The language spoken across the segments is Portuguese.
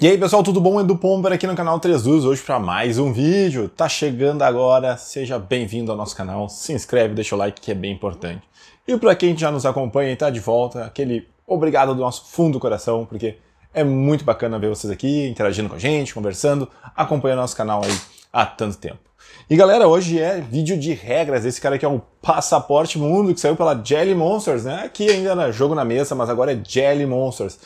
E aí pessoal, tudo bom? Edu Pomper aqui no canal 3 Luz, hoje para mais um vídeo. Tá chegando agora, seja bem-vindo ao nosso canal, se inscreve, deixa o like que é bem importante. E para quem já nos acompanha e tá de volta, aquele obrigado do nosso fundo do coração, porque é muito bacana ver vocês aqui, interagindo com a gente, conversando, acompanhando nosso canal aí há tanto tempo. E galera, hoje é vídeo de regras. Esse cara aqui é um passaporte mundo que saiu pela Jelly Monsters, né? Aqui ainda era né? jogo na mesa, mas agora é Jelly Monsters.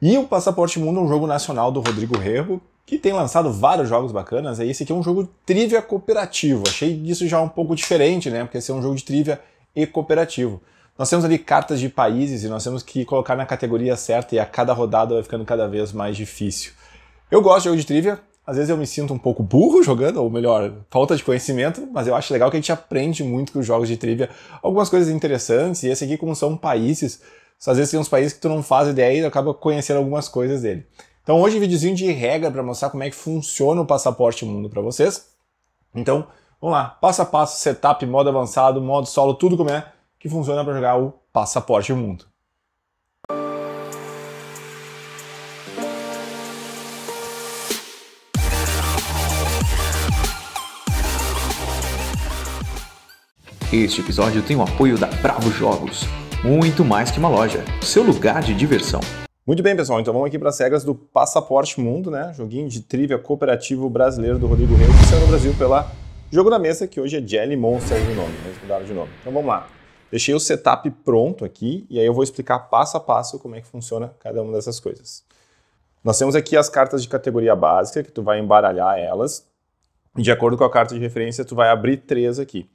E o Passaporte Mundo é um jogo nacional do Rodrigo Rebo, que tem lançado vários jogos bacanas. É esse aqui é um jogo trivia cooperativo. Achei isso já um pouco diferente, né? Porque esse é um jogo de trivia e cooperativo. Nós temos ali cartas de países e nós temos que colocar na categoria certa e a cada rodada vai ficando cada vez mais difícil. Eu gosto de jogo de trivia, às vezes eu me sinto um pouco burro jogando, ou melhor, falta de conhecimento, mas eu acho legal que a gente aprende muito com os jogos de trivia, algumas coisas interessantes, e esse aqui, como são países, às vezes tem uns países que tu não faz ideia e acaba conhecendo algumas coisas dele. Então hoje videozinho de regra para mostrar como é que funciona o passaporte mundo para vocês. Então, vamos lá, passo a passo, setup, modo avançado, modo solo, tudo como é que funciona para jogar o passaporte mundo. Este episódio tem o apoio da Bravo Jogos muito mais que uma loja, seu lugar de diversão. Muito bem, pessoal, então vamos aqui para as regras do Passaporte Mundo, né? Joguinho de trivia cooperativo brasileiro do Rodrigo Reis, que saiu no Brasil pela Jogo da Mesa, que hoje é Jelly Monsters o nome, mas mudaram de nome. Então vamos lá. Deixei o setup pronto aqui e aí eu vou explicar passo a passo como é que funciona cada uma dessas coisas. Nós temos aqui as cartas de categoria básica, que tu vai embaralhar elas. De acordo com a carta de referência, tu vai abrir três aqui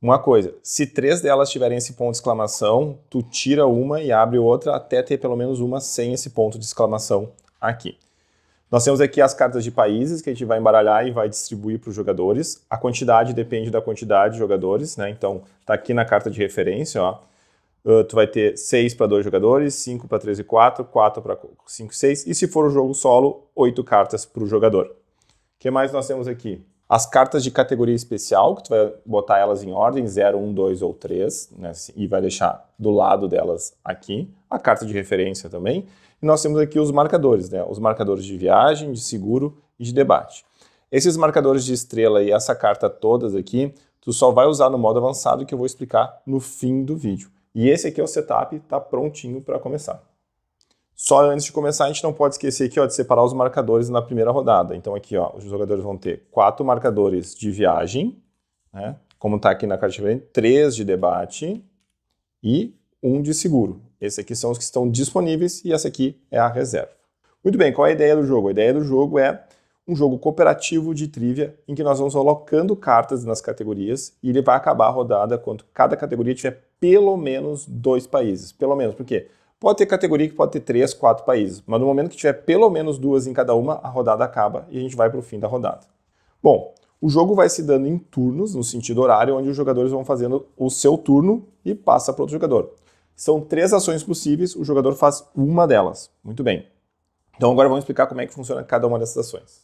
uma coisa, se três delas tiverem esse ponto de exclamação, tu tira uma e abre outra até ter pelo menos uma sem esse ponto de exclamação aqui. Nós temos aqui as cartas de países que a gente vai embaralhar e vai distribuir para os jogadores. A quantidade depende da quantidade de jogadores, né? Então, tá aqui na carta de referência, ó. Uh, tu vai ter 6 para 2 jogadores, 5 para 3 e 4, 4 para 5 e 6. E se for o um jogo solo, 8 cartas para o jogador. O que mais nós temos aqui? As cartas de categoria especial, que tu vai botar elas em ordem, 0, 1, 2 ou 3, né, e vai deixar do lado delas aqui. A carta de referência também. E nós temos aqui os marcadores, né, os marcadores de viagem, de seguro e de debate. Esses marcadores de estrela e essa carta todas aqui, tu só vai usar no modo avançado que eu vou explicar no fim do vídeo. E esse aqui é o setup, está prontinho para começar. Só antes de começar, a gente não pode esquecer aqui, ó, de separar os marcadores na primeira rodada. Então aqui, ó, os jogadores vão ter quatro marcadores de viagem, né? como está aqui na carta de três de debate e um de seguro. Esses aqui são os que estão disponíveis e essa aqui é a reserva. Muito bem, qual é a ideia do jogo? A ideia do jogo é um jogo cooperativo de trivia em que nós vamos colocando cartas nas categorias e ele vai acabar a rodada quando cada categoria tiver pelo menos dois países. Pelo menos, por quê? Pode ter categoria que pode ter três, quatro países, mas no momento que tiver pelo menos duas em cada uma, a rodada acaba e a gente vai para o fim da rodada. Bom, o jogo vai se dando em turnos, no sentido horário, onde os jogadores vão fazendo o seu turno e passa para outro jogador. São três ações possíveis, o jogador faz uma delas. Muito bem. Então agora vamos explicar como é que funciona cada uma dessas ações.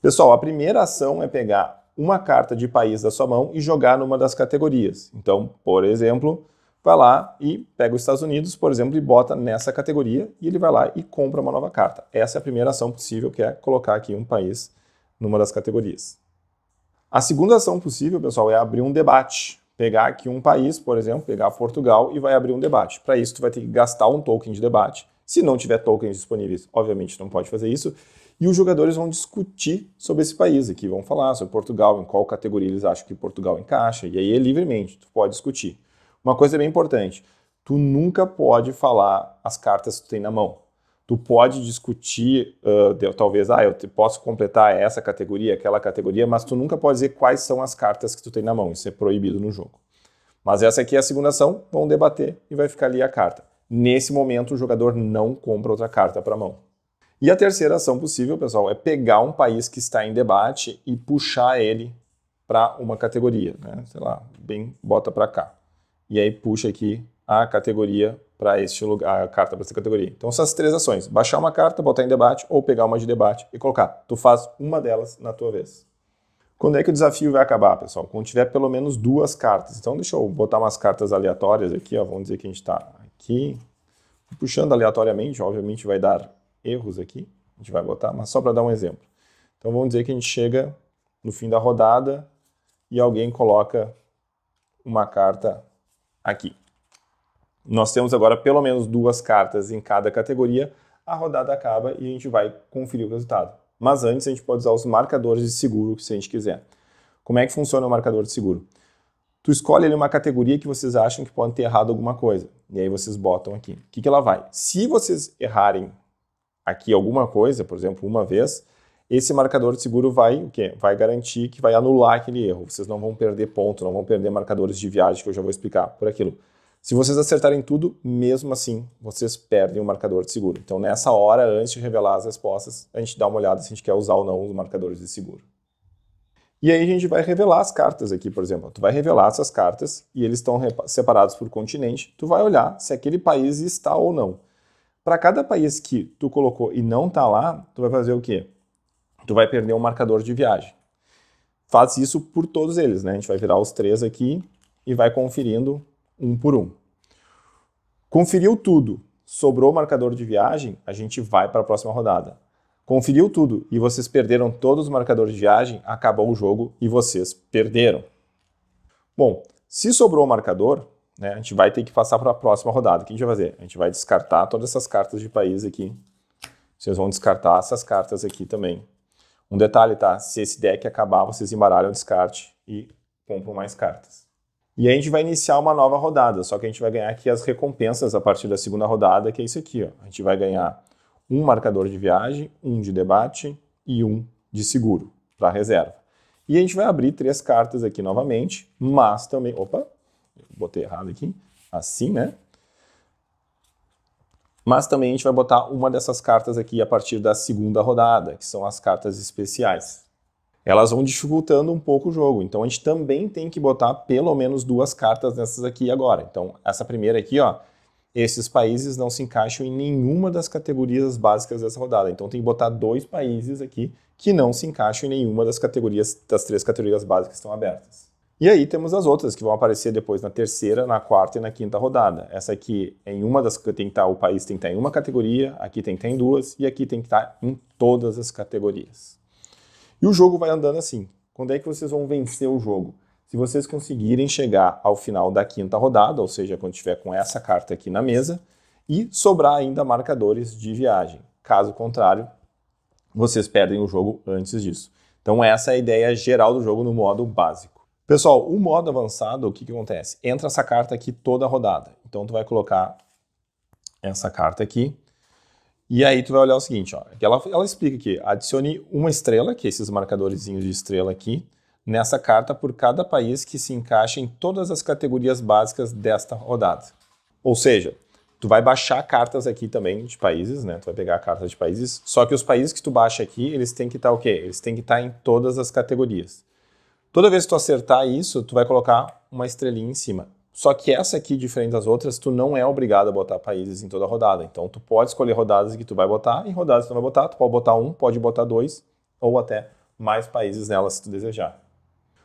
Pessoal, a primeira ação é pegar uma carta de país da sua mão e jogar numa das categorias. Então, por exemplo, vai lá e pega os Estados Unidos, por exemplo, e bota nessa categoria e ele vai lá e compra uma nova carta. Essa é a primeira ação possível, que é colocar aqui um país numa das categorias. A segunda ação possível, pessoal, é abrir um debate. Pegar aqui um país, por exemplo, pegar Portugal e vai abrir um debate. Para isso, tu vai ter que gastar um token de debate. Se não tiver tokens disponíveis, obviamente não pode fazer isso. E os jogadores vão discutir sobre esse país aqui, vão falar sobre Portugal, em qual categoria eles acham que Portugal encaixa, e aí é livremente, tu pode discutir. Uma coisa bem importante: tu nunca pode falar as cartas que tu tem na mão. Tu pode discutir, uh, de, talvez, ah, eu te, posso completar essa categoria, aquela categoria, mas tu nunca pode dizer quais são as cartas que tu tem na mão. Isso é proibido no jogo. Mas essa aqui é a segunda ação, vão debater e vai ficar ali a carta. Nesse momento, o jogador não compra outra carta para a mão. E a terceira ação possível, pessoal, é pegar um país que está em debate e puxar ele para uma categoria, né? Sei lá, bem, bota para cá e aí puxa aqui a categoria para este lugar, a carta para essa categoria. Então são essas três ações: baixar uma carta, botar em debate ou pegar uma de debate e colocar. Tu faz uma delas na tua vez. Quando é que o desafio vai acabar, pessoal? Quando tiver pelo menos duas cartas. Então deixa eu botar umas cartas aleatórias aqui, ó. Vamos dizer que a gente está aqui puxando aleatoriamente, obviamente vai dar erros aqui. A gente vai botar, mas só para dar um exemplo. Então vamos dizer que a gente chega no fim da rodada e alguém coloca uma carta aqui. Nós temos agora pelo menos duas cartas em cada categoria. A rodada acaba e a gente vai conferir o resultado. Mas antes a gente pode usar os marcadores de seguro se a gente quiser. Como é que funciona o marcador de seguro? Tu escolhe ali uma categoria que vocês acham que pode ter errado alguma coisa. E aí vocês botam aqui. O que, que ela vai? Se vocês errarem aqui alguma coisa, por exemplo, uma vez, esse marcador de seguro vai o quê? Vai garantir que vai anular aquele erro. Vocês não vão perder ponto, não vão perder marcadores de viagem, que eu já vou explicar por aquilo. Se vocês acertarem tudo, mesmo assim, vocês perdem o marcador de seguro. Então, nessa hora, antes de revelar as respostas, a gente dá uma olhada se a gente quer usar ou não os marcadores de seguro. E aí a gente vai revelar as cartas aqui, por exemplo. Tu vai revelar essas cartas e eles estão separados por continente. Tu vai olhar se aquele país está ou não. Para cada país que tu colocou e não está lá, tu vai fazer o quê? tu vai perder um marcador de viagem. Faz isso por todos eles, né? A gente vai virar os três aqui e vai conferindo um por um. Conferiu tudo, sobrou marcador de viagem, a gente vai para a próxima rodada. Conferiu tudo e vocês perderam todos os marcadores de viagem, acabou o jogo e vocês perderam. Bom, se sobrou o marcador, né, a gente vai ter que passar para a próxima rodada. O que a gente vai fazer? A gente vai descartar todas essas cartas de país aqui. Vocês vão descartar essas cartas aqui também. Um detalhe, tá? Se esse deck acabar, vocês embaralham o descarte e compram mais cartas. E a gente vai iniciar uma nova rodada, só que a gente vai ganhar aqui as recompensas a partir da segunda rodada, que é isso aqui. Ó. A gente vai ganhar um marcador de viagem, um de debate e um de seguro para reserva. E a gente vai abrir três cartas aqui novamente, mas também... Opa, botei errado aqui. Assim, né? Mas também a gente vai botar uma dessas cartas aqui a partir da segunda rodada, que são as cartas especiais. Elas vão dificultando um pouco o jogo, então a gente também tem que botar pelo menos duas cartas dessas aqui agora. Então, essa primeira aqui, ó, esses países não se encaixam em nenhuma das categorias básicas dessa rodada. Então tem que botar dois países aqui que não se encaixam em nenhuma das categorias, das três categorias básicas que estão abertas. E aí temos as outras que vão aparecer depois na terceira, na quarta e na quinta rodada. Essa aqui é em uma das tem que estar, tá, o país tem que estar tá em uma categoria, aqui tem que estar tá em duas e aqui tem que estar em todas as categorias. E o jogo vai andando assim. Quando é que vocês vão vencer o jogo? Se vocês conseguirem chegar ao final da quinta rodada, ou seja, quando tiver com essa carta aqui na mesa, e sobrar ainda marcadores de viagem. Caso contrário, vocês perdem o jogo antes disso. Então essa é a ideia geral do jogo no modo básico. Pessoal, o modo avançado, o que, que acontece? Entra essa carta aqui toda rodada. Então tu vai colocar essa carta aqui. E aí tu vai olhar o seguinte, ó, ela, ela explica aqui, adicione uma estrela, que é esses marcadorzinhos de estrela aqui, nessa carta por cada país que se encaixa em todas as categorias básicas desta rodada. Ou seja, tu vai baixar cartas aqui também de países, né? Tu vai pegar a carta de países, só que os países que tu baixa aqui, eles têm que estar tá, o quê? Eles têm que estar tá em todas as categorias. Toda vez que tu acertar isso, tu vai colocar uma estrelinha em cima. Só que essa aqui, diferente das outras, tu não é obrigado a botar países em toda rodada. Então, tu pode escolher rodadas que tu vai botar e rodadas que tu não vai botar. Tu pode botar um, pode botar dois ou até mais países nela se tu desejar.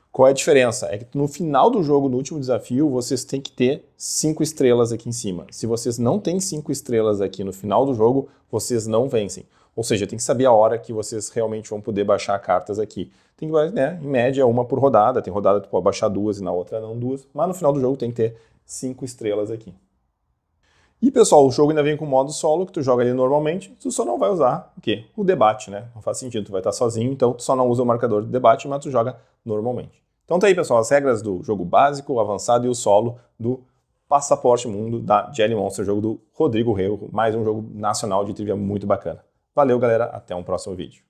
Qual é a diferença? É que no final do jogo, no último desafio, vocês têm que ter cinco estrelas aqui em cima. Se vocês não têm cinco estrelas aqui no final do jogo, vocês não vencem. Ou seja, tem que saber a hora que vocês realmente vão poder baixar cartas aqui. Tem que, né, em média, uma por rodada. Tem rodada que tu pode baixar duas e na outra não duas. Mas no final do jogo tem que ter cinco estrelas aqui. E pessoal, o jogo ainda vem com modo solo, que tu joga ali normalmente, tu só não vai usar o quê? O debate, né? Não faz sentido, tu vai estar sozinho, então tu só não usa o marcador de debate, mas tu joga normalmente. Então tá aí, pessoal, as regras do jogo básico, avançado e o solo do Passaporte Mundo da Jelly Monster, jogo do Rodrigo Reu, mais um jogo nacional de trivia muito bacana. Valeu, galera. Até um próximo vídeo.